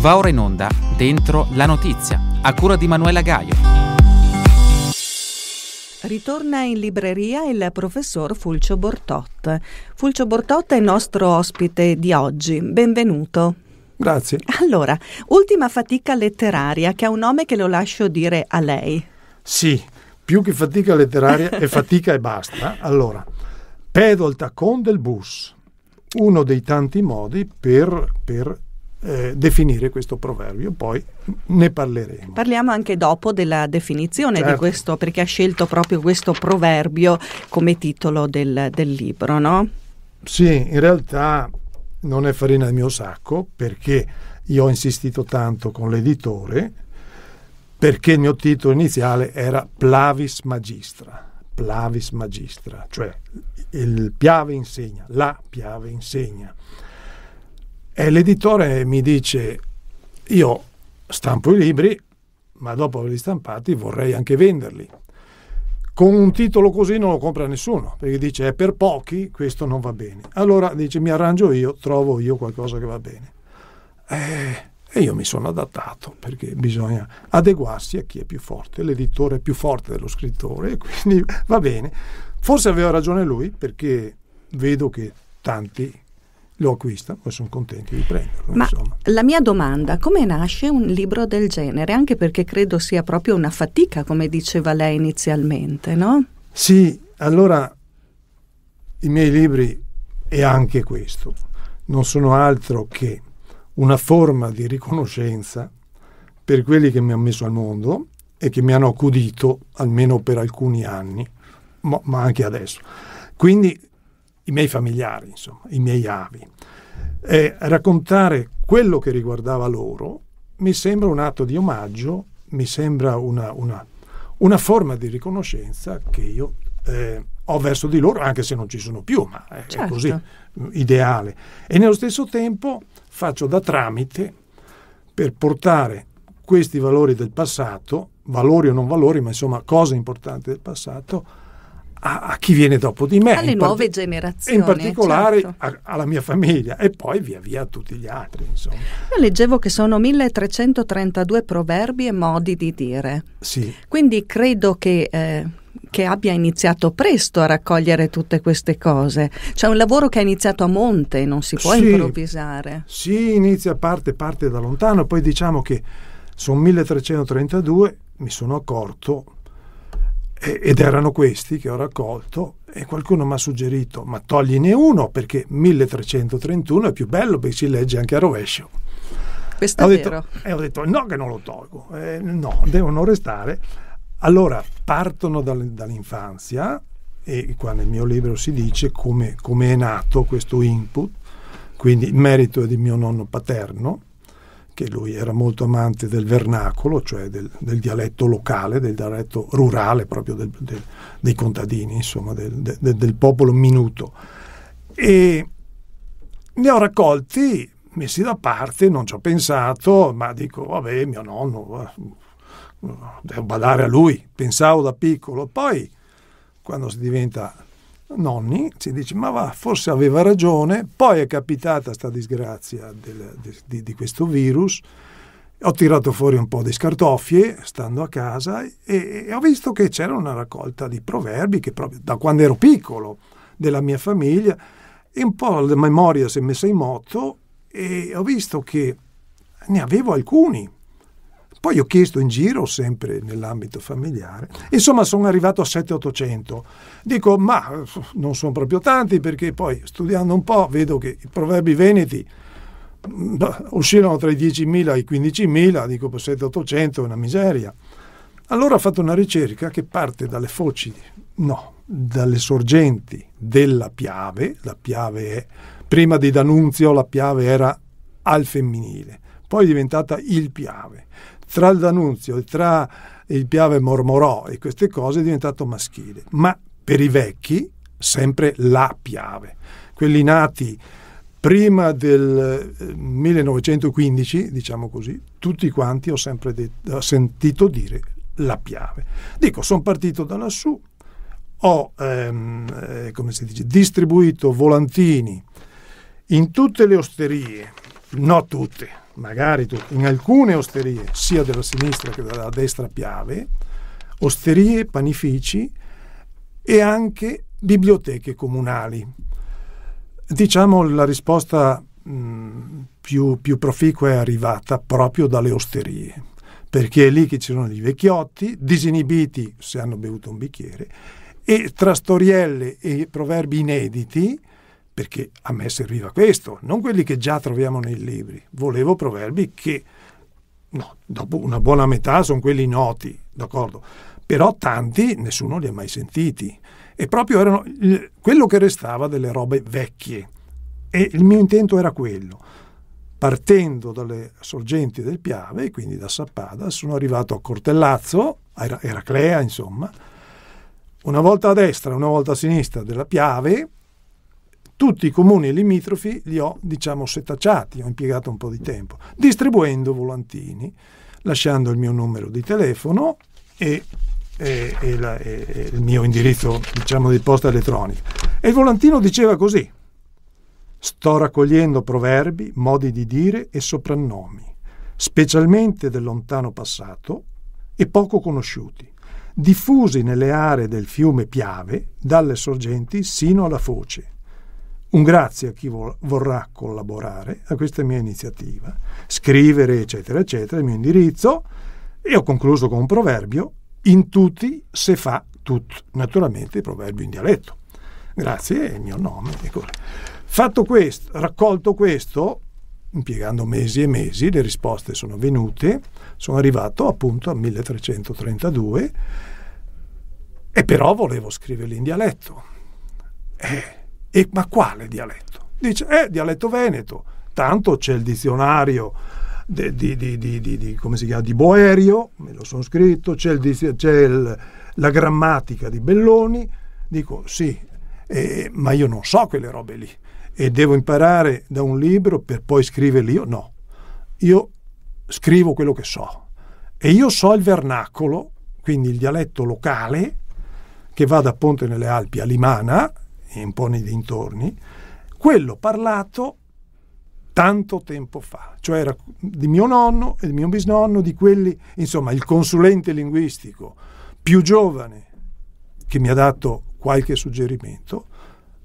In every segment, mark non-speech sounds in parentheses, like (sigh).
va ora in onda Dentro la notizia, a cura di Manuela Gaio. Ritorna in libreria il professor Fulcio Bortot. Fulcio Bortot è il nostro ospite di oggi. Benvenuto. Grazie. Allora, ultima fatica letteraria, che ha un nome che lo lascio dire a lei. Sì, più che fatica letteraria è fatica e basta. Allora, pedo al taccon del bus, uno dei tanti modi per, per eh, definire questo proverbio, poi ne parleremo. Parliamo anche dopo della definizione certo. di questo, perché ha scelto proprio questo proverbio come titolo del, del libro, no? Sì, in realtà non è farina del mio sacco perché io ho insistito tanto con l'editore perché il mio titolo iniziale era Plavis Magistra, Plavis Magistra, cioè il piave insegna, la piave insegna. E l'editore mi dice, io stampo i libri, ma dopo averli stampati vorrei anche venderli. Con un titolo così non lo compra nessuno, perché dice è per pochi, questo non va bene. Allora dice mi arrangio io, trovo io qualcosa che va bene. Eh, e io mi sono adattato perché bisogna adeguarsi a chi è più forte. L'editore è più forte dello scrittore, (laughs) quindi va bene. Forse aveva ragione lui perché vedo che tanti lo acquistano e sono contenti di prenderlo. Ma insomma. la mia domanda, come nasce un libro del genere? Anche perché credo sia proprio una fatica, come diceva lei inizialmente, no? Sì, allora i miei libri e anche questo non sono altro che una forma di riconoscenza per quelli che mi hanno messo al mondo e che mi hanno accudito almeno per alcuni anni, ma, ma anche adesso. Quindi i miei familiari, insomma, i miei avi. E raccontare quello che riguardava loro mi sembra un atto di omaggio, mi sembra una, una, una forma di riconoscenza che io eh, ho verso di loro, anche se non ci sono più, ma è certo. così mm, ideale. E nello stesso tempo faccio da tramite per portare questi valori del passato, valori o non valori, ma insomma cose importanti del passato, a, a, chi viene dopo di me. Alle nuove part- generazioni. In particolare certo. a, alla mia famiglia e poi via via a tutti gli altri. Insomma. Io leggevo che sono 1332 proverbi e modi di dire. Sì. Quindi credo che... Eh, che abbia iniziato presto a raccogliere tutte queste cose. C'è un lavoro che è iniziato a monte, non si può sì, improvvisare. Sì, inizia parte, parte da lontano, poi diciamo che sono 1332, mi sono accorto ed erano questi che ho raccolto e qualcuno mi ha suggerito ma togline uno perché 1331 è più bello perché si legge anche a rovescio questo ho è detto, vero e ho detto no che non lo tolgo eh, no devono restare allora partono dal, dall'infanzia e qua nel mio libro si dice come, come è nato questo input quindi merito è di mio nonno paterno che lui era molto amante del vernacolo, cioè del, del dialetto locale, del dialetto rurale proprio del, del, dei contadini, insomma, del, popolo minuto. E ne ho raccolti, messi da parte, non ci ho pensato, ma dico, vabbè, mio nonno, devo badare a lui, pensavo da piccolo. Poi, quando si diventa Nonni si dice ma va, forse aveva ragione, poi è capitata questa disgrazia del, de, di, di, questo virus, ho tirato fuori un po' di scartoffie stando a casa e, e ho visto che c'era una raccolta di proverbi che proprio da quando ero piccolo della mia famiglia e un po' la memoria si è messa in moto e ho visto che ne avevo alcuni poi ho chiesto in giro, sempre nell'ambito familiare, insomma sono arrivato a 7-800. Dico, ma non sono proprio tanti perché poi studiando un po' vedo che i proverbi veneti mm, oscillano tra i 10.000 e i 15.000, dico 7-800 è una miseria. Allora ho fatto una ricerca che parte dalle foci, no, dalle sorgenti della Piave, la Piave è, prima di D'Annunzio la Piave era al femminile, poi è diventata il Piave tra il Danunzio e tra il Piave Mormorò e queste cose è diventato maschile, ma per i vecchi sempre la Piave, quelli nati prima del 1915, eh, diciamo così, tutti quanti ho sempre detto, ho sentito dire la Piave. Dico, sono partito da lassù, ho ehm, eh, come si dice, distribuito volantini in tutte le osterie, no tutte, magari tu, in alcune osterie, sia della sinistra che della destra piave, osterie, panifici e anche biblioteche comunali. Diciamo la risposta mh, mm, più, più proficua è arrivata proprio dalle osterie, perché è lì che ci sono i vecchiotti, disinibiti se hanno bevuto un bicchiere, e tra storielle e proverbi inediti perché a me serviva questo, non quelli che già troviamo nei libri. Volevo proverbi che, no, dopo una buona metà sono quelli noti, d'accordo? Però tanti nessuno li ha mai sentiti. E proprio erano quello che restava delle robe vecchie. E il mio intento era quello. Partendo dalle sorgenti del Piave, quindi da Sappada, sono arrivato a Cortellazzo, a Eraclea, insomma, una volta a destra, una volta a sinistra della Piave, tutti i comuni limitrofi li ho, diciamo, setacciati, ho impiegato un po' di tempo, distribuendo volantini, lasciando il mio numero di telefono e, e, e, la, e il mio indirizzo, diciamo, di posta elettronica. E il volantino diceva così, sto raccogliendo proverbi, modi di dire e soprannomi, specialmente del lontano passato e poco conosciuti diffusi nelle aree del fiume Piave, dalle sorgenti sino alla foce un grazie a chi vol- vorrà collaborare a questa mia iniziativa, scrivere, eccetera, eccetera, il mio indirizzo. E ho concluso con un proverbio, in tutti se fa tut, naturalmente il proverbio in dialetto. Grazie, è il mio nome. Ecco. Fatto questo, raccolto questo, impiegando mesi e mesi, le risposte sono venute, sono arrivato appunto a 1332 e però volevo scriverli in dialetto. Eh, e, ma quale dialetto? Dice, eh, dialetto veneto. Tanto c'è il dizionario di, di, di, di Boerio, me lo sono scritto, c'è, il, c'è il, la grammatica di Belloni. Dico, sì, eh, ma io non so quelle robe lì. E devo imparare da un libro per poi scriverli io? No. Io scrivo quello che so. E io so il vernacolo, quindi il dialetto locale, che va da Ponte nelle Alpi a Limana, un po' nei dintorni, quello parlato tanto tempo fa, cioè era di mio nonno e di mio bisnonno, di quelli, insomma, il consulente linguistico più giovane che mi ha dato qualche suggerimento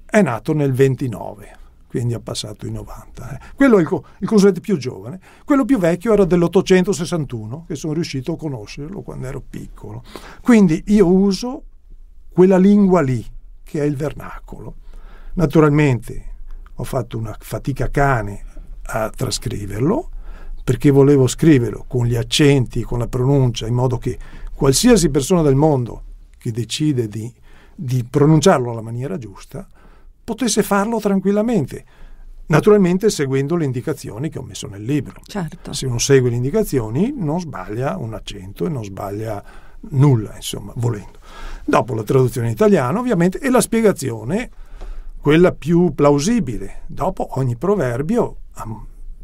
è nato nel 29, quindi ha passato i 90. Eh. Quello è il, il consulente più giovane, quello più vecchio era dell'861, che sono riuscito a conoscerlo quando ero piccolo. Quindi io uso quella lingua lì, che è il vernacolo. Naturalmente ho fatto una fatica cane a trascriverlo perché volevo scriverlo con gli accenti, con la pronuncia, in modo che qualsiasi persona del mondo che decide di, di pronunciarlo alla maniera giusta potesse farlo tranquillamente. Naturalmente seguendo le indicazioni che ho messo nel libro. Certo. Se uno segue le indicazioni non sbaglia un accento e non sbaglia nulla, insomma, volendo dopo la traduzione in italiano ovviamente e la spiegazione, quella più plausibile. Dopo ogni proverbio ha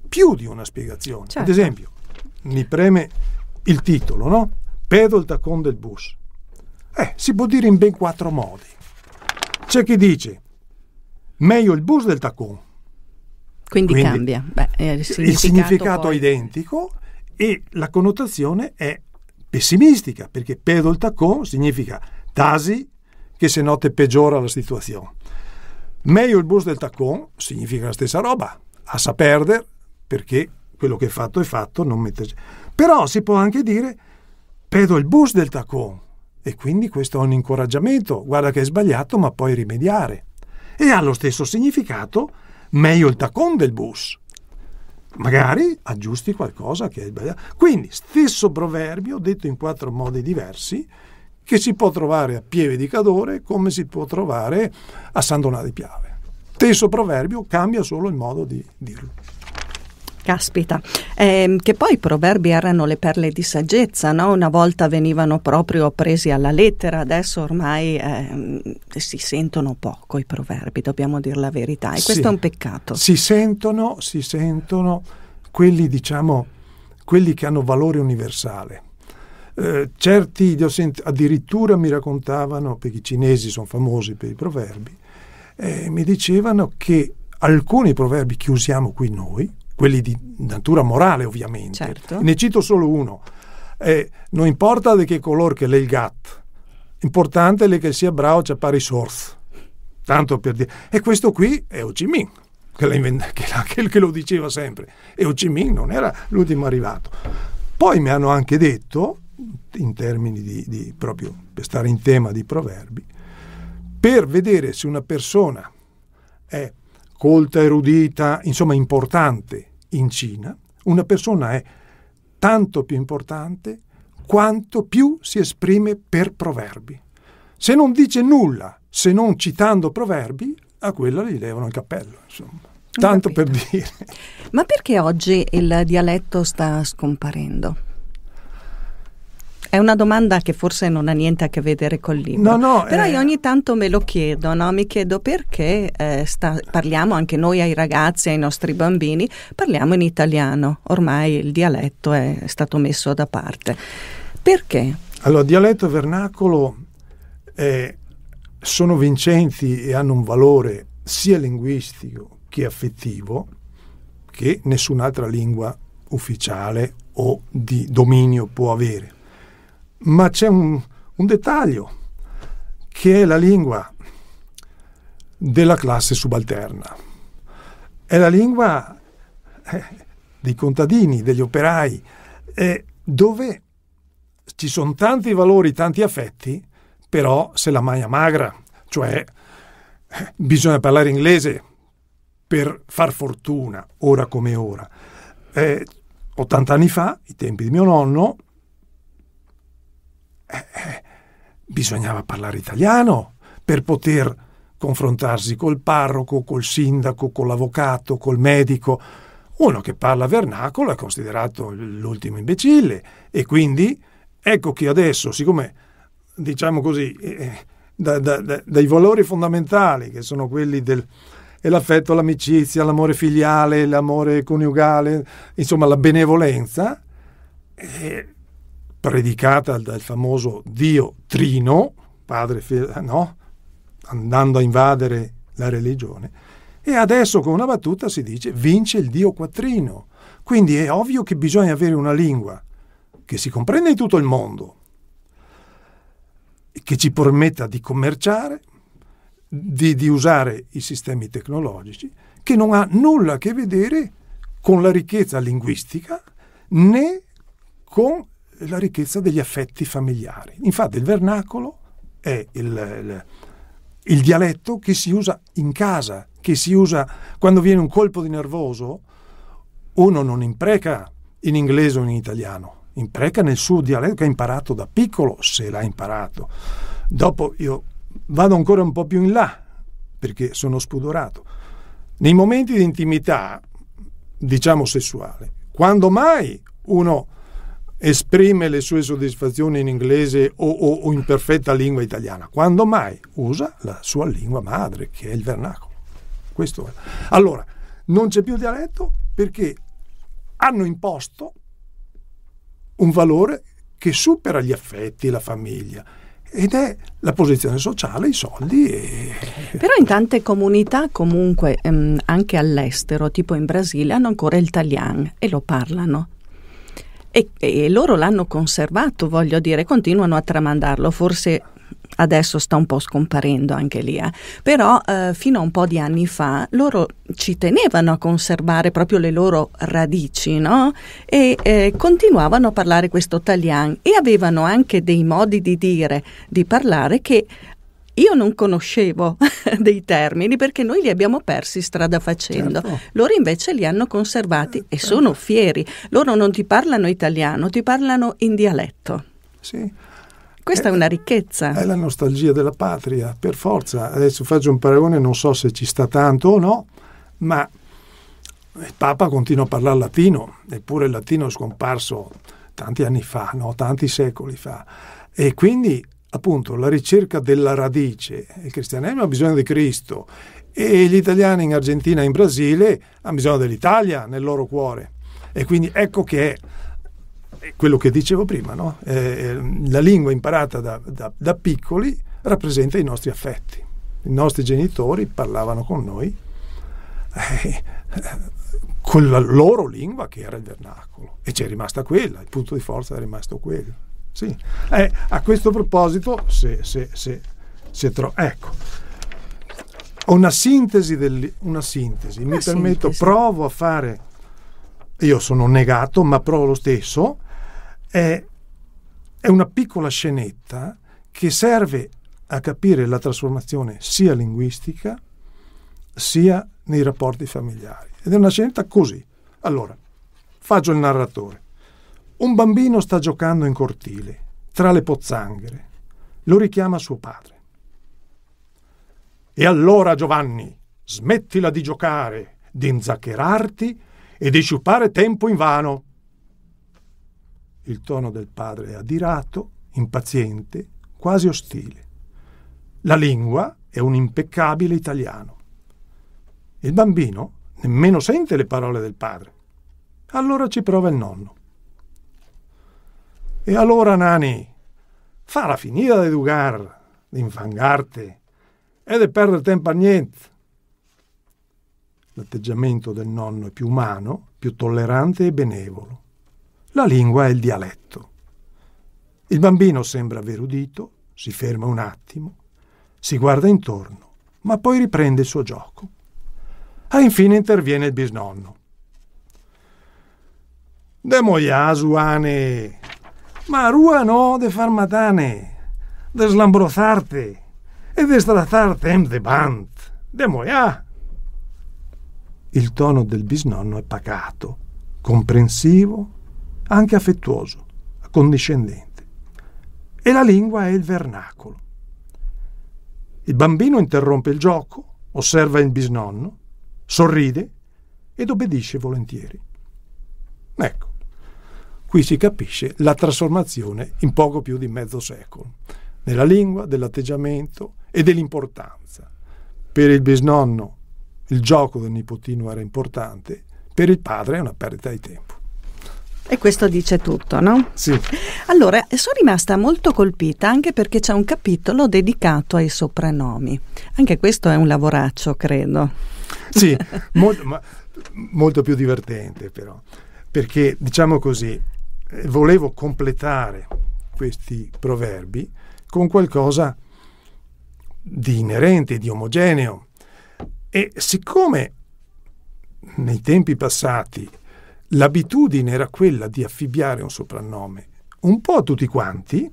più di una spiegazione. Certo. Ad esempio, mi preme il titolo, no? Pedo il tacon del bus. Eh, si può dire in ben quattro modi. C'è chi dice meglio il bus del tacon. Quindi, Quindi cambia. Beh, il significato, il significato poi... è identico e la connotazione è pessimistica, perché pedo il tacon significa tasi che se no peggiora la situazione. Meglio il bus del tacon significa la stessa roba, a sa perdere perché quello che è fatto è fatto, non metterci. Però si può anche dire pedo il bus del tacon e quindi questo è un incoraggiamento, guarda che è sbagliato ma puoi rimediare. E ha lo stesso significato meglio il tacon del bus. Magari aggiusti qualcosa che è sbagliato. Quindi stesso proverbio detto in quattro modi diversi che si può trovare a Pieve di Cadore come si può trovare a San Donato di Piave. Stesso proverbio, cambia solo il modo di dirlo. Caspita, eh, che poi i proverbi erano le perle di saggezza, no? una volta venivano proprio presi alla lettera, adesso ormai eh, si sentono poco i proverbi, dobbiamo dire la verità, e sì. questo è un peccato. Si sentono, si sentono quelli, diciamo, quelli che hanno valore universale, eh, certi idiosint- addirittura mi raccontavano, perché i cinesi sono famosi per i proverbi, eh, mi dicevano che alcuni proverbi che usiamo qui noi, quelli di natura morale ovviamente, certo. ne cito solo uno, eh, non importa di che colore che lei il gatto, importante è che sia bravo a ciappare i sorth, tanto per dire. E questo qui è Ho Chi Minh, che, inventa- che, la- che lo diceva sempre, e Ho Chi Minh non era l'ultimo arrivato. Poi mi hanno anche detto, in termini di, di, proprio per stare in tema di proverbi, per vedere se una persona è colta, erudita, insomma importante in Cina, una persona è tanto più importante quanto più si esprime per proverbi. Se non dice nulla, se non citando proverbi, a quella gli levano il cappello, insomma. Tanto per dire. Ma perché oggi il dialetto sta scomparendo? È una domanda che forse non ha niente a che vedere con il libro. No, no, Però eh... io ogni tanto me lo chiedo, no? mi chiedo perché eh, sta, parliamo anche noi ai ragazzi, ai nostri bambini, parliamo in italiano, ormai il dialetto è stato messo da parte. Perché? Allora, dialetto e vernacolo eh, sono vincenti e hanno un valore sia linguistico che affettivo che nessun'altra lingua ufficiale o di dominio può avere ma c'è un, un dettaglio che è la lingua della classe subalterna, è la lingua eh, dei contadini, degli operai, eh, dove ci sono tanti valori, tanti affetti, però se la maglia magra, cioè eh, bisogna parlare inglese per far fortuna, ora come ora. 80 eh, anni fa, i tempi di mio nonno, eh, eh, bisognava parlare italiano per poter confrontarsi col parroco, col sindaco, con l'avvocato, col medico. Uno che parla vernacolo è considerato l'ultimo imbecille e quindi ecco che adesso, siccome diciamo così, eh, eh da, da, da, dai valori fondamentali che sono quelli del, e l'affetto, l'amicizia, l'amore filiale, l'amore coniugale, insomma la benevolenza, eh, predicata dal famoso Dio Trino, padre, eh, no, andando a invadere la religione, e adesso con una battuta si dice vince il Dio Quattrino. Quindi è ovvio che bisogna avere una lingua che si comprenda in tutto il mondo, che ci permetta di commerciare, di, di usare i sistemi tecnologici, che non ha nulla a che vedere con la ricchezza linguistica né con la ricchezza degli affetti familiari. Infatti il vernacolo è il, il, il dialetto che si usa in casa, che si usa quando viene un colpo di nervoso, uno non impreca in inglese o in italiano, impreca nel suo dialetto che ha imparato da piccolo, se l'ha imparato. Dopo io vado ancora un po' più in là, perché sono spudorato. Nei momenti di intimità, diciamo sessuale, quando mai uno esprime le sue soddisfazioni in inglese o, o, o, in perfetta lingua italiana, quando mai usa la sua lingua madre, che è il vernacolo. Questo è. Allora, non c'è più dialetto perché hanno imposto un valore che supera gli affetti, la famiglia. Ed è la posizione sociale, i soldi. E... Però in tante comunità, comunque, ehm, anche all'estero, tipo in Brasile, hanno ancora il talian e lo parlano e, e loro l'hanno conservato, voglio dire, continuano a tramandarlo, forse adesso sta un po' scomparendo anche lì, eh. però eh, fino a un po' di anni fa loro ci tenevano a conservare proprio le loro radici no? e eh, continuavano a parlare questo talian e avevano anche dei modi di dire, di parlare che io non conoscevo (laughs) dei termini perché noi li abbiamo persi strada facendo. Certo. Loro invece li hanno conservati eh, certo. e sono fieri. Loro non ti parlano italiano, ti parlano in dialetto. Sì. Questa è, è eh, una ricchezza. È la nostalgia della patria, per forza. Adesso faccio un paragone, non so se ci sta tanto o no, ma il Papa continua a parlare latino, eppure il latino è scomparso tanti anni fa, no? tanti secoli fa. E quindi appunto la ricerca della radice. Il cristianesimo ha bisogno di Cristo e gli italiani in Argentina e in Brasile hanno bisogno dell'Italia nel loro cuore. E quindi ecco che è quello che dicevo prima, no? eh, ehm, la lingua imparata da, da, da piccoli rappresenta i nostri affetti. I nostri genitori parlavano con noi eh, con la loro lingua che era il vernacolo e c'è rimasta quella, il punto di forza è rimasto quello. Sì. Eh, a questo proposito, se, se, se, se tro- ecco, una sintesi, del, una sintesi. mi una permetto, sintesi. provo a fare, io sono negato, ma provo lo stesso, è, è una piccola scenetta che serve a capire la trasformazione sia linguistica sia nei rapporti familiari. Ed è una scelta così. Allora, faccio il narratore. Un bambino sta giocando in cortile, tra le pozzanghere. Lo richiama suo padre. E allora, Giovanni, smettila di giocare, di inzaccherarti e di sciupare tempo in vano. Il tono del padre è adirato, impaziente, quasi ostile. La lingua è un impeccabile italiano. Il bambino nemmeno sente le parole del padre. Allora ci prova il nonno. E allora, Nani, fa la finita di educar, di infangarti e di perdere tempo a niente. L'atteggiamento del nonno è più umano, più tollerante e benevolo. La lingua è il dialetto. Il bambino sembra aver udito, si ferma un attimo, si guarda intorno, ma poi riprende il suo gioco. E infine interviene il bisnonno. Demoiasuane, ma rua no de far matane, de slambrozarte e de strazzar tem de band, de moia. Il tono del bisnonno è pacato, comprensivo, anche affettuoso, accondiscendente. E la lingua è il vernacolo. Il bambino interrompe il gioco, osserva il bisnonno, sorride ed obbedisce volentieri. Ecco, Qui si capisce la trasformazione in poco più di mezzo secolo, nella lingua, dell'atteggiamento e dell'importanza. Per il bisnonno il gioco del nipotino era importante, per il padre è una perdita di tempo. E questo dice tutto, no? Sì. Allora, sono rimasta molto colpita anche perché c'è un capitolo dedicato ai soprannomi. Anche questo è un lavoraccio, credo. Sì, (laughs) molto, ma, molto più divertente però, perché diciamo così, eh, volevo completare questi proverbi con qualcosa di inerente, di omogeneo. E siccome nei tempi passati l'abitudine era quella di affibbiare un soprannome un po' a tutti quanti,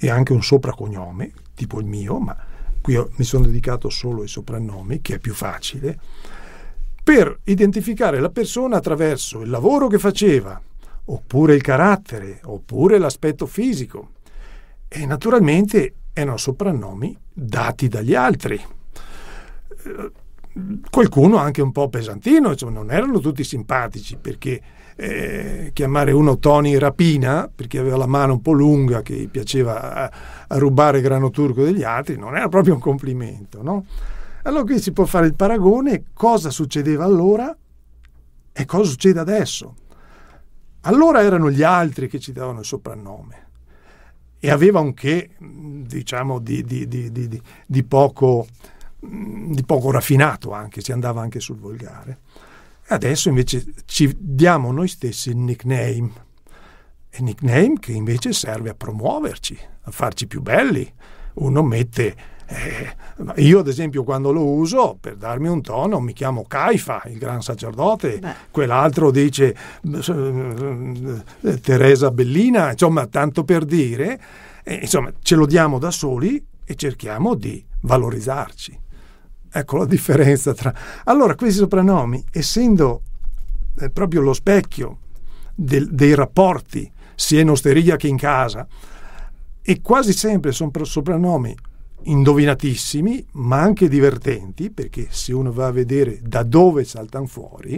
e anche un sopracognome, tipo il mio, ma qui mi sono dedicato solo ai soprannomi, che è più facile, per identificare la persona attraverso il lavoro che faceva, oppure il carattere, oppure l'aspetto fisico. E naturalmente erano soprannomi dati dagli altri. Eh, qualcuno anche un po' pesantino, cioè non erano tutti simpatici perché eh, chiamare uno Tony Rapina perché aveva la mano un po' lunga che piaceva a, a rubare grano turco degli altri, non era proprio un complimento, no? Allora qui si può fare il paragone cosa succedeva allora e cosa succede adesso. Allora erano gli altri che ci davano il soprannome e aveva un che, diciamo, di, di, di, di poco, poco, raffinato anche, si andava anche sul volgare. Adesso invece ci diamo noi stessi il nickname, e nickname che invece serve a promuoverci, a farci più belli. Uno mette eh, io ad esempio quando lo uso, per darmi un tono, mi chiamo Caifa, il gran sacerdote, Beh. quell'altro dice eh, Teresa Bellina, insomma tanto per dire, eh, insomma ce lo diamo da soli e cerchiamo di valorizzarci. Ecco la differenza tra... Allora questi soprannomi, essendo eh, proprio lo specchio del, dei rapporti, sia in osteria che in casa, e quasi sempre sono soprannomi indovinatissimi, ma anche divertenti, perché se uno va a vedere da dove saltano fuori,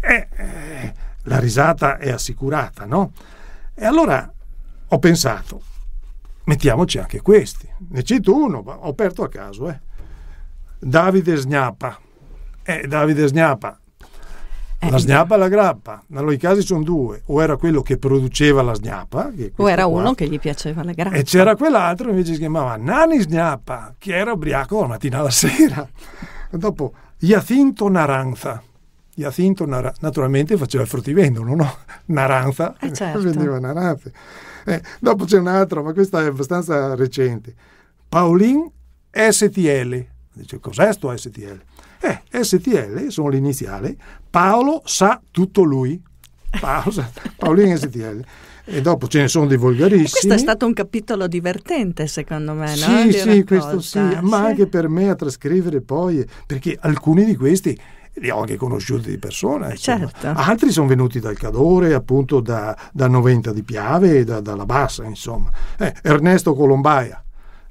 eh, eh, la risata è assicurata, no? E allora ho pensato, mettiamoci anche questi. Ne cito uno, ho aperto a caso, eh. Davide Sgnappa. Eh, Davide Sgnappa eh, la snappa e la grappa, ma allora i casi sono due, o era quello che produceva la snappa, o era qua, uno che gli piaceva la grappa. E c'era quell'altro invece si chiamava Nani Snappa, che era ubriaco la mattina alla (laughs) sera. E dopo Iacinto Naranza. Iacinto Naranza, naturalmente faceva il fruttivendolo, no? (laughs) Naranza, eh certo. (laughs) vendeva naranze. Eh, dopo c'è un altro, ma questo è abbastanza recente. Paolin STL. Dice, cos'è sto STL? Eh, STL sono l'iniziale, Paolo sa tutto lui. Paolo, Paolino STL. E dopo ce ne sono dei volgarissimi. questo è stato un capitolo divertente, secondo me, sì, Di sì, questo sì, ma anche per me a trascrivere poi, perché alcuni di questi li ho anche conosciuti di persona. Certo. Altri sono venuti dal Cadore, appunto da, da Noventa di Piave e da, dalla Bassa, insomma. Eh, Ernesto Colombaia,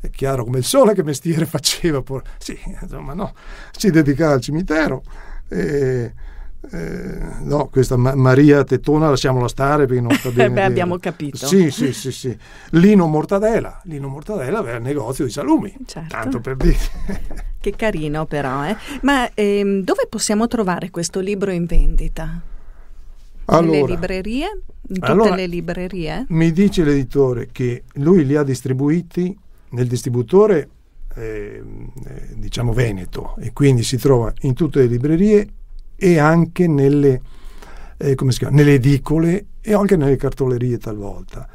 è chiaro come il sole che mestiere faceva, por- sì, insomma no, si dedicava al cimitero. E, eh, no, questa ma- Maria Tettona lasciamola stare perché non sta (laughs) bene. Beh, abbiamo capito. Sì, sì, sì, sì. Lino Mortadella, Lino Mortadella aveva il negozio di salumi, certo. tanto per dire. (laughs) che carino però, eh. Ma ehm, dove possiamo trovare questo libro in vendita? Allora, Nelle librerie? In tutte allora, le librerie? Mi dice l'editore che lui li ha distribuiti nel distributore ehm, eh, diciamo veneto e quindi si trova in tutte le librerie e anche nelle, eh, chiama, nelle edicole e anche nelle cartolerie talvolta.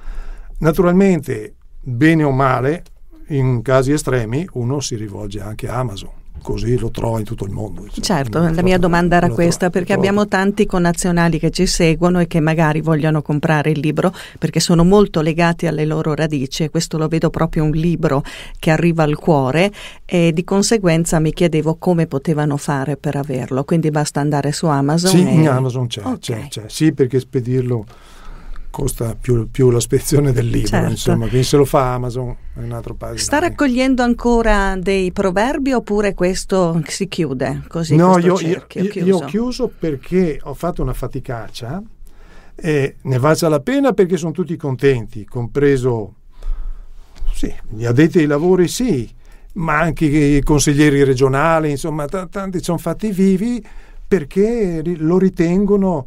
Naturalmente, bene o male, in casi estremi uno si rivolge anche a Amazon così lo trova in tutto il mondo. Diciamo. Certo, la mia domanda era questa, perché abbiamo tanti connazionali che ci seguono e che magari vogliono comprare il libro perché sono molto legati alle loro radici e questo lo vedo proprio un libro che arriva al cuore e di conseguenza mi chiedevo come potevano fare per averlo, quindi basta andare su Amazon. Sì, e... in Amazon c'è, okay. c'è, c'è, sì perché spedirlo costa più, più, la spedizione del libro, certo. insomma, quindi se lo fa Amazon è un altro paese. Sta raccogliendo ancora dei proverbi oppure questo si chiude così? No, io, io, chiuso. io ho chiuso perché ho fatto una faticaccia e ne valsa la pena perché sono tutti contenti, compreso sì, gli addetti ai lavori sì, ma anche i consiglieri regionali, insomma, t- tanti sono fatti vivi perché lo ritengono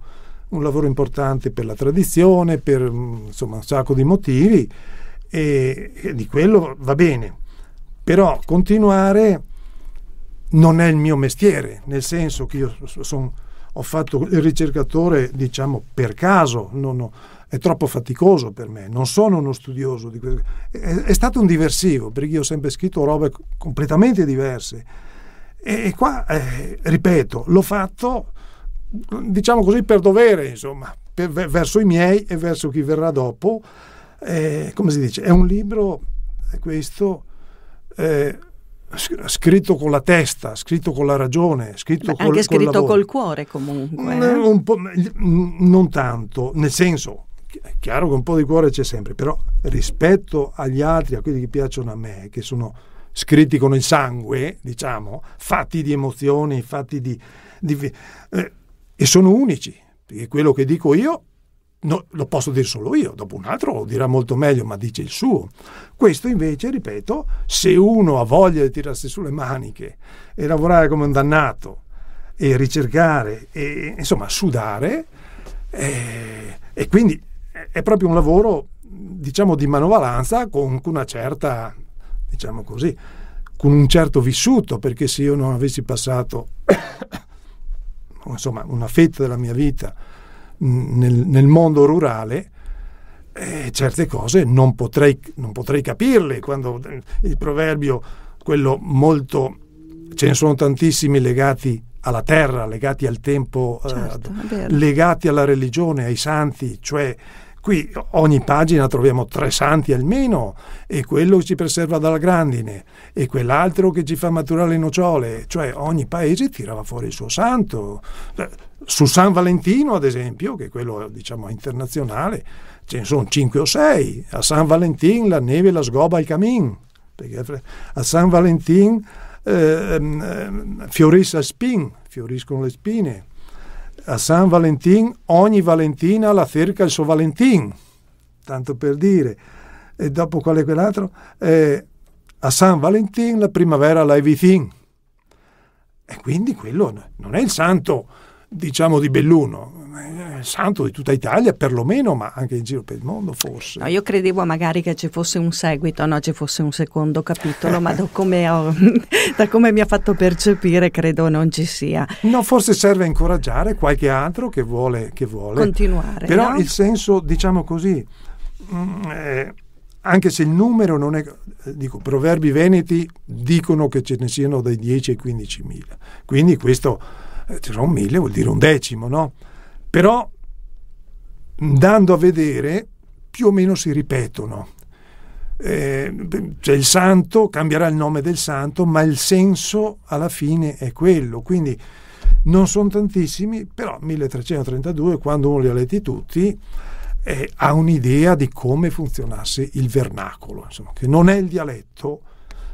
un lavoro importante per la tradizione, per mm, insomma, un sacco di motivi e, e di quello va bene. Però continuare non è il mio mestiere, nel senso che io son, ho fatto il ricercatore, diciamo, per caso, ho, è troppo faticoso per me, non sono uno studioso di questo. È, è stato un diversivo, perché io ho sempre scritto robe completamente diverse. E, e qua, eh, ripeto, l'ho fatto diciamo così, per dovere, insomma, per, verso i miei e verso chi verrà dopo. Eh, come si dice? È un libro, questo, eh, scritto con la testa, scritto con la ragione, scritto Ma anche scritto col, col cuore comunque. Mm, eh? Mm, non tanto, nel senso, è chiaro che un po' di cuore c'è sempre, però rispetto agli altri, a quelli che piacciono a me, che sono scritti con il sangue, diciamo, fatti di emozioni, fatti di... di eh, e sono unici, E quello che dico io no, lo posso dire solo io, dopo un altro lo dirà molto meglio, ma dice il suo. Questo invece, ripeto, se uno ha voglia di tirarsi sulle maniche e lavorare come un dannato e ricercare e insomma sudare, eh, e quindi è proprio un lavoro diciamo di manovalanza con una certa diciamo così con un certo vissuto perché se io non avessi passato insomma una fetta della mia vita nel, nel mondo rurale, eh, certe cose non potrei, non potrei capirle. Quando eh, il proverbio, quello molto, ce ne sono tantissimi legati alla terra, legati al tempo, eh, certo, eh, legati alla religione, ai santi, cioè Qui ogni pagina troviamo tre santi almeno, e quello che ci preserva dalla grandine, e quell'altro che ci fa maturare le nocciole, cioè ogni paese tirava fuori il suo santo. Eh, su San Valentino, ad esempio, che è quello diciamo internazionale, ce ne sono cinque o sei. A San Valentino la neve la sgoba il camin, a San Valentino eh, ehm, ehm, fiorisse spin, fioriscono le spine a San Valentin ogni Valentina la cerca il suo Valentin, tanto per dire, e dopo quale quell'altro, eh, a San Valentin la primavera la Evitin. E quindi quello non è il santo, diciamo, di Belluno, eh, santo di tutta Italia perlomeno, ma anche in giro per il mondo forse. No, io credevo magari che ci fosse un seguito, no, ci fosse un secondo capitolo, ma da (laughs) come, ho, (laughs) da come, mi ha fatto percepire credo non ci sia. No, forse serve incoraggiare qualche altro che vuole. Che vuole. Continuare. Però no? il senso, diciamo così, mm, eh, anche se il numero non è, eh, dico, proverbi veneti dicono che ce ne siano dai 10 ai 15 mila, quindi questo, ci eh, sono mille vuol dire un decimo, no? Però andando a vedere più o meno si ripetono. Eh, cioè il santo cambierà il nome del santo, ma il senso alla fine è quello. Quindi non sono tantissimi, però 1332, quando uno li ha letti tutti, eh, ha un'idea di come funzionasse il vernacolo, insomma, che non è il dialetto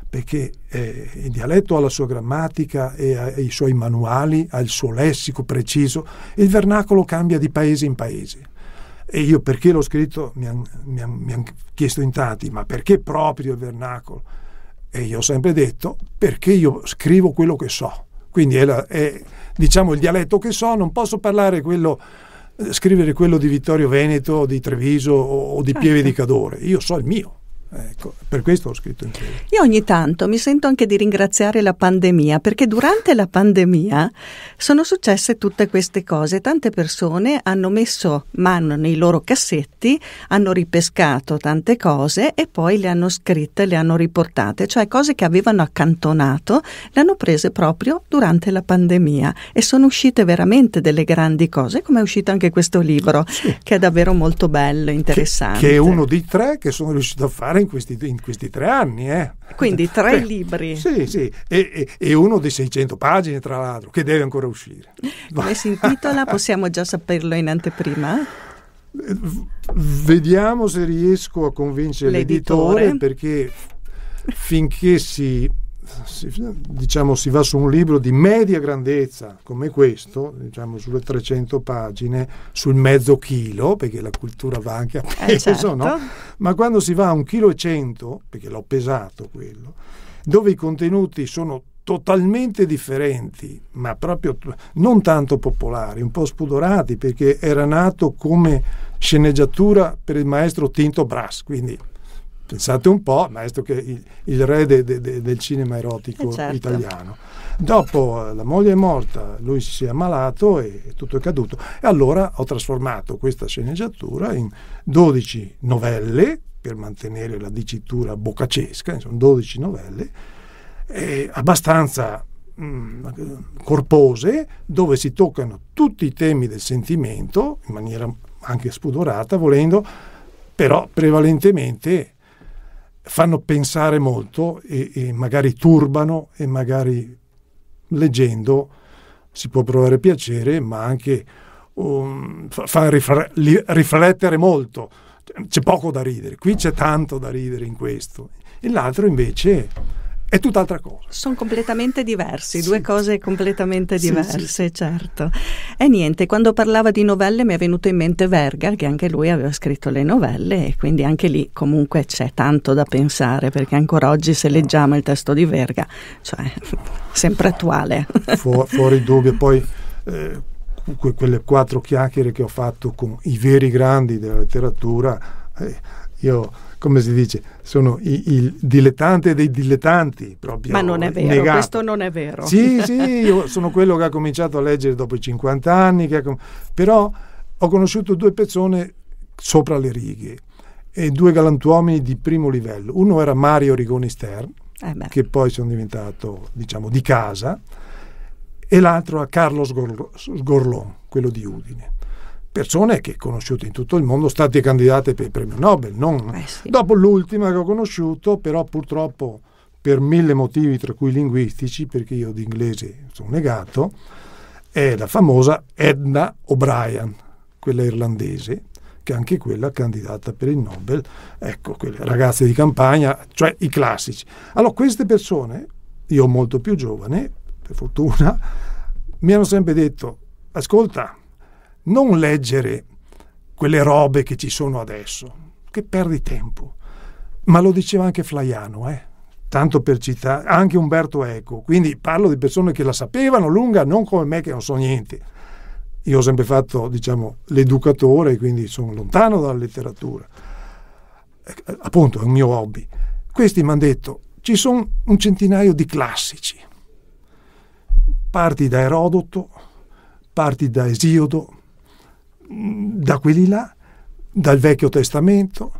perché eh, il dialetto ha la sua grammatica e ha i suoi manuali, ha il suo lessico preciso, il vernacolo cambia di paese in paese. E io perché l'ho scritto mi hanno han, han chiesto in tanti, ma perché proprio il vernacolo? E io ho sempre detto perché io scrivo quello che so. Quindi è, la, è diciamo, il dialetto che so, non posso parlare quello eh, scrivere quello di Vittorio Veneto, di Treviso o, di Pieve di certo. Cadore. Io so il mio. Ecco, per questo ho scritto in quello. Io ogni tanto mi sento anche di ringraziare la pandemia, perché durante la pandemia sono successe tutte queste cose. Tante persone hanno messo mano nei loro cassetti, hanno ripescato tante cose e poi le hanno scritte, le hanno riportate, cioè cose che avevano accantonato, le hanno prese proprio durante la pandemia e sono uscite veramente delle grandi cose, come è uscito anche questo libro, sì. che è davvero molto bello, interessante. Che, che è uno di tre che sono riuscito a fare fare in questi, in questi tre anni. Eh. Quindi tre libri. Sì, sì, e, e, e, uno di 600 pagine, tra l'altro, che deve ancora uscire. Come si intitola? Possiamo già saperlo in anteprima? Vediamo se riesco a convincere l'editore, l'editore perché finché si si, diciamo, si va su un libro di media grandezza come questo, diciamo sulle 300 pagine, sul mezzo chilo, perché la cultura va anche a eh, peso, eh certo. no? ma quando si va a un chilo e cento, perché l'ho pesato quello, dove i contenuti sono totalmente differenti, ma proprio non tanto popolari, un po' spudorati, perché era nato come sceneggiatura per il maestro Tinto Brass, quindi Pensate un po', maestro che il, il re de, de, de, del cinema erotico eh certo. italiano. Dopo eh, la moglie è morta, lui si è ammalato e, e tutto è caduto. E allora ho trasformato questa sceneggiatura in 12 novelle, per mantenere la dicitura boccacesca, insomma 12 novelle, eh, abbastanza mm, corpose dove si toccano tutti i temi del sentimento in maniera anche spudorata volendo però prevalentemente fanno pensare molto e, e magari turbano e magari leggendo si può provare piacere, ma anche um, fa riflettere molto. C'è poco da ridere, qui c'è tanto da ridere in questo. E l'altro invece è tutt'altra cosa. Sono completamente diversi, sì. due cose completamente diverse, sì, sì. certo. E niente, quando parlava di novelle mi è venuto in mente Verga, che anche lui aveva scritto le novelle e quindi anche lì comunque c'è tanto da pensare, perché ancora oggi se leggiamo il testo di Verga, cioè (laughs) sempre attuale. Fu- fuori dubbio, (laughs) poi... Eh, quelle quattro chiacchiere che ho fatto con i veri grandi della letteratura, eh, io come si dice, sono il dilettante dei dilettanti. Proprio Ma non è vero, negato. questo non è vero. Sì, sì, io sono quello che ha cominciato a leggere dopo i 50 anni, com- però ho conosciuto due persone sopra le righe e due galantuomini di primo livello. Uno era Mario Rigoni Stern, eh che poi sono diventato, diciamo, di casa, e l'altro a Carlo Sgorlon, quello di Udine persone che conosciuto in tutto il mondo, state candidate per il premio Nobel. Non... Eh sì. Dopo l'ultima che ho conosciuto, però purtroppo per mille motivi, tra cui linguistici, perché io di inglese sono negato, è la famosa Edna O'Brien, quella irlandese, che anche quella candidata per il Nobel, ecco, quelle ragazze di campagna, cioè i classici. Allora queste persone, io molto più giovane, per fortuna, mi hanno sempre detto, ascolta, non leggere quelle robe che ci sono adesso, che perdi tempo. Ma lo diceva anche Flaiano, eh? tanto per citare, anche Umberto Eco. Quindi parlo di persone che la sapevano lunga, non come me che non so niente. Io ho sempre fatto, diciamo, l'educatore, quindi sono lontano dalla letteratura. Eh, appunto, è un mio hobby. Questi mi hanno detto, ci sono un centinaio di classici. Parti da Erodoto, parti da Esiodo, da quelli là, dal Vecchio Testamento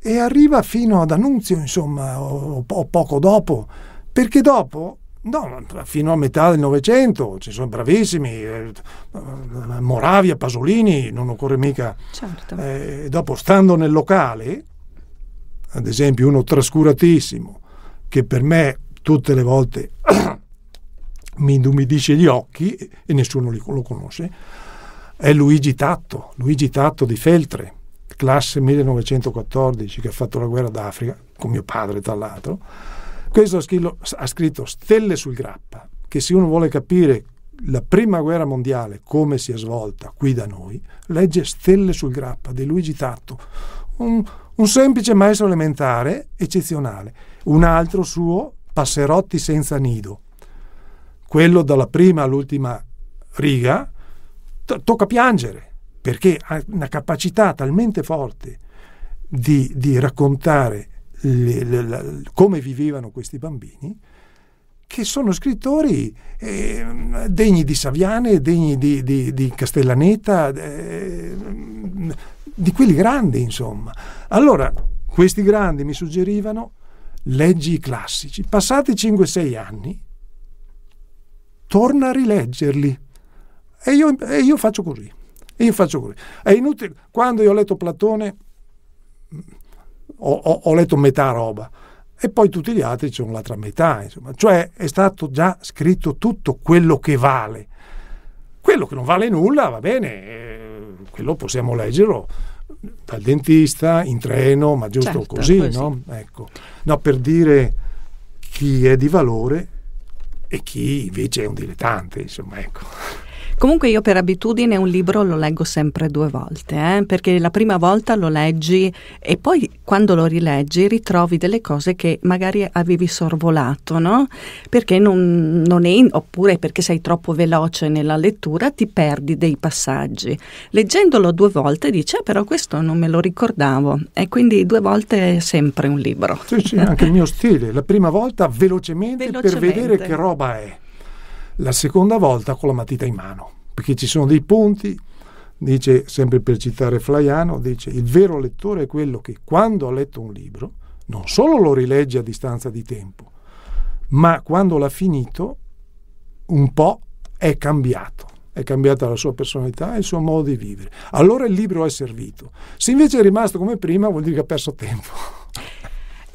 e arriva fino ad Annunzio, insomma, o, o poco dopo, perché dopo No, fino a metà del Novecento ci sono bravissimi, eh, Moravia, Pasolini, non occorre mica. Certo. Eh, dopo, stando nel locale, ad esempio, uno trascuratissimo, che per me tutte le volte (coughs) mi indumidisce gli occhi e nessuno lo conosce, è Luigi Tatto, Luigi Tatto di Feltre, classe 1914, che ha fatto la guerra d'Africa, con mio padre tra l'altro. Questo ha scritto Stelle sul Grappa, che se uno vuole capire la prima guerra mondiale come si è svolta qui da noi, legge Stelle sul Grappa di Luigi Tatto, un, un semplice maestro elementare eccezionale. Un altro suo, Passerotti senza nido, quello dalla prima all'ultima riga, to- tocca piangere, perché ha una capacità talmente forte di, di raccontare le, le, le, come vivevano questi bambini, che sono scrittori eh, degni di Saviane, degni di, di, di Castellaneta, eh, di quelli grandi, insomma. Allora, questi grandi mi suggerivano leggi i classici. Passati 5-6 anni, torna a rileggerli e io, e io faccio così. E io faccio così. È inutile. Quando io ho letto Platone, ho, ho, ho letto metà roba e poi tutti gli altri sono l'altra metà, insomma. Cioè è stato già scritto tutto quello che vale. Quello che non vale nulla, va bene, eh, quello possiamo leggerlo dal dentista, in treno, ma giusto certo, così, così, no? Ecco. No, per dire chi è di valore e chi invece è un dilettante, insomma, ecco. Comunque io per abitudine un libro lo leggo sempre due volte, eh? perché la prima volta lo leggi e poi quando lo rileggi ritrovi delle cose che magari avevi sorvolato, no? Perché non, non è, oppure perché sei troppo veloce nella lettura ti perdi dei passaggi. Leggendolo due volte dice, eh, però questo non me lo ricordavo e quindi due volte è sempre un libro. Sì, sì, anche il mio stile, la prima volta velocemente, velocemente. per vedere che roba è la seconda volta con la matita in mano, perché ci sono dei punti, dice sempre per citare Flaiano, dice il vero lettore è quello che quando ha letto un libro non solo lo rilegge a distanza di tempo, ma quando l'ha finito un po' è cambiato, è cambiata la sua personalità e il suo modo di vivere. Allora il libro è servito. Se invece è rimasto come prima vuol dire che ha perso tempo.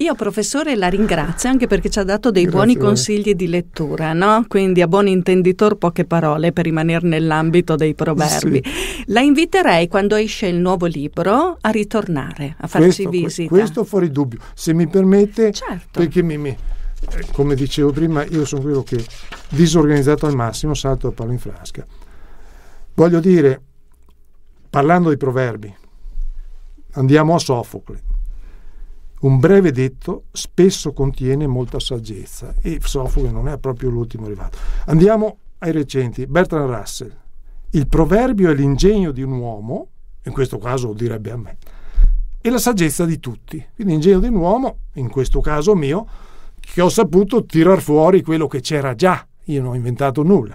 Io professore la ringrazio anche perché ci ha dato dei Grazie buoni consigli di lettura, no? quindi a buon intenditor poche parole per rimanere nell'ambito dei proverbi. Sì. La inviterei quando esce il nuovo libro a ritornare, a farci questo, visita. Questo fuori dubbio, se mi permette, certo. perché mi, mi, eh, come dicevo prima io sono quello che disorganizzato al massimo salto a palo in frasca. Voglio dire, parlando di proverbi, andiamo a Sofocle un breve detto spesso contiene molta saggezza e Sofocle non è proprio l'ultimo arrivato. Andiamo ai recenti. Bertrand Russell. Il proverbio è l'ingegno di un uomo, in questo caso lo direbbe a me, e la saggezza di tutti. Quindi l'ingegno di un uomo, in questo caso mio, che ho saputo tirar fuori quello che c'era già. Io non ho inventato nulla.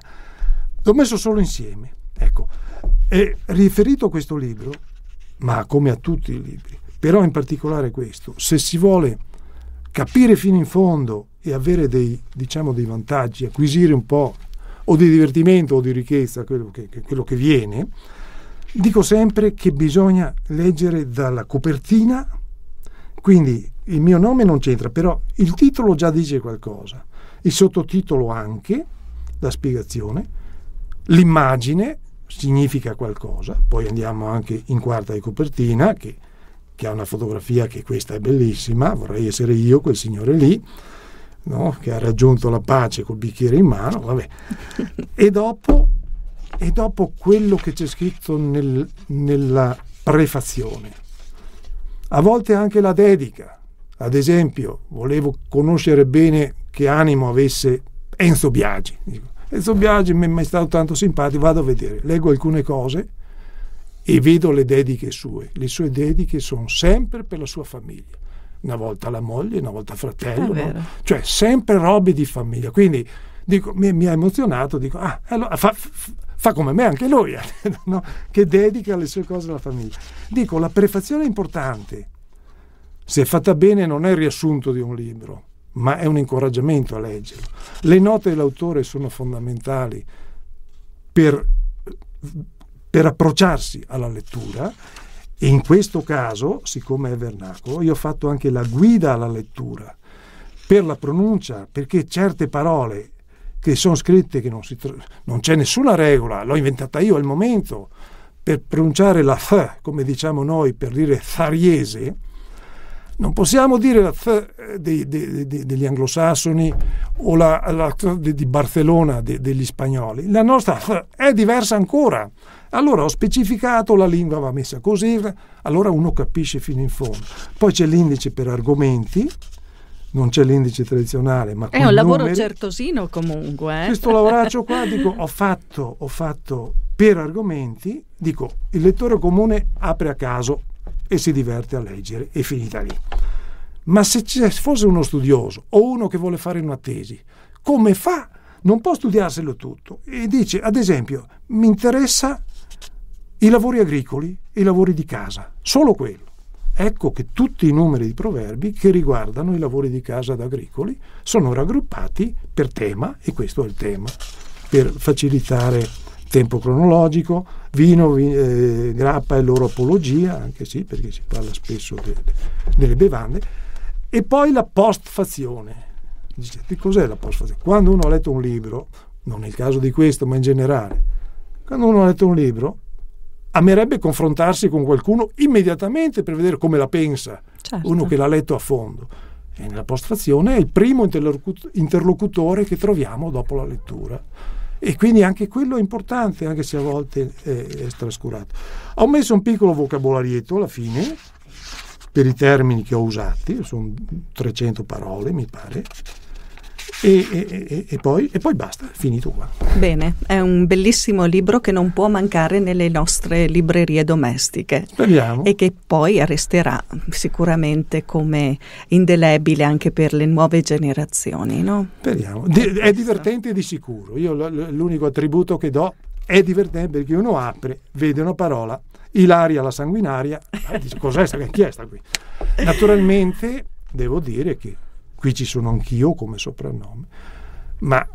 L'ho messo solo insieme. Ecco, e riferito a questo libro, ma come a tutti i libri, però in particolare questo, se si vuole capire fino in fondo e avere dei, diciamo, dei vantaggi, acquisire un po' o di divertimento o di ricchezza, quello che, quello che viene, dico sempre che bisogna leggere dalla copertina, quindi il mio nome non c'entra, però il titolo già dice qualcosa, il sottotitolo anche, la spiegazione, l'immagine significa qualcosa, poi andiamo anche in quarta di copertina, che che ha una fotografia che questa è bellissima, vorrei essere io quel signore lì, no? che ha raggiunto la pace col bicchiere in mano, vabbè. (laughs) E dopo, e dopo quello che c'è scritto nel, nella prefazione, a volte anche la dedica. Ad esempio, volevo conoscere bene che animo avesse Enzo Biagi. Enzo Biagi mi è mai stato tanto simpatico, vado a vedere, leggo alcune cose e vedo le dediche sue. Le sue dediche sono sempre per la sua famiglia. Una volta la moglie, una volta fratello, ah, no? cioè sempre robe di famiglia. Quindi dico, mi, mi, ha emozionato, dico, ah, allora fa, fa come me anche lui, eh", (laughs) no? che dedica le sue cose alla famiglia. Dico, la prefazione è importante. Se fatta bene non è il riassunto di un libro, ma è un incoraggiamento a leggerlo. Le note dell'autore sono fondamentali per per approcciarsi alla lettura. E in questo caso, siccome è vernacolo, io ho fatto anche la guida alla lettura per la pronuncia, perché certe parole che sono scritte che non, tro- non c'è nessuna regola, l'ho inventata io al momento, per pronunciare la F, come diciamo noi, per dire Thariese, non possiamo dire la F eh, dei, dei, dei, degli anglosassoni o la, la di Barcellona degli spagnoli. La nostra F è diversa ancora. Allora ho specificato la lingua va messa così, allora uno capisce fino in fondo. Poi c'è l'indice per argomenti, non c'è l'indice tradizionale, ma... È un lavoro numeri. certosino comunque. Eh? Questo lavoraccio qua (laughs) dico ho fatto, ho fatto per argomenti, dico il lettore comune apre a caso e si diverte a leggere e finita lì. Ma se ci fosse uno studioso o uno che vuole fare una tesi, come fa? Non può studiarselo tutto e dice, ad esempio, mi interessa i lavori agricoli, i lavori di casa, solo quello. Ecco che tutti i numeri di proverbi che riguardano i lavori di casa ad agricoli sono raggruppati per tema, e questo è il tema, per facilitare tempo cronologico, vino, eh, grappa e loro apologia, anche sì, perché si parla spesso de, de, delle bevande, e poi la postfazione. Dicete, cos'è la postfazione? Quando uno ha letto un libro, non nel caso di questo, ma in generale, quando uno ha letto un libro, amerebbe confrontarsi con qualcuno immediatamente per vedere come la pensa, certo. uno che l'ha letto a fondo. E nella postrazione è il primo interlocutore che troviamo dopo la lettura. E quindi anche quello è importante, anche se a volte è, è trascurato. Ho messo un piccolo vocabolarietto alla fine per i termini che ho usati, sono 300 parole mi pare, e, e, e, poi, e, poi, basta, finito qua. Bene, è un bellissimo libro che non può mancare nelle nostre librerie domestiche. Speriamo. E che poi resterà sicuramente come indelebile anche per le nuove generazioni, no? Speriamo. Di, è divertente di sicuro. Io l'unico attributo che do è divertente perché uno apre, vede una parola, Ilaria la sanguinaria, ah, dice cos'è, chi è sta qui? Naturalmente devo dire che qui ci sono anch'io come soprannome, ma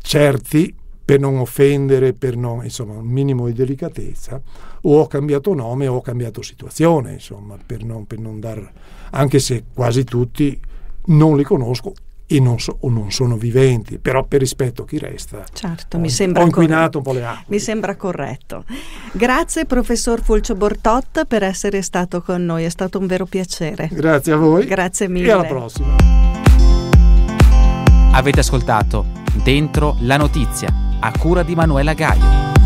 certi per non offendere, per non, insomma, un minimo di delicatezza, o ho cambiato nome o ho cambiato situazione, insomma, per non, per non dar, anche se quasi tutti non li conosco, e non so, o non sono viventi, però per rispetto a chi resta. Certo, ho, mi sembra ho inquinato corretto. un po' le acque. Mi sembra corretto. Grazie professor Fulcio Bortot per essere stato con noi, è stato un vero piacere. Grazie a voi. Grazie mille. E alla prossima. Avete ascoltato Dentro la notizia a cura di Manuela Gaio.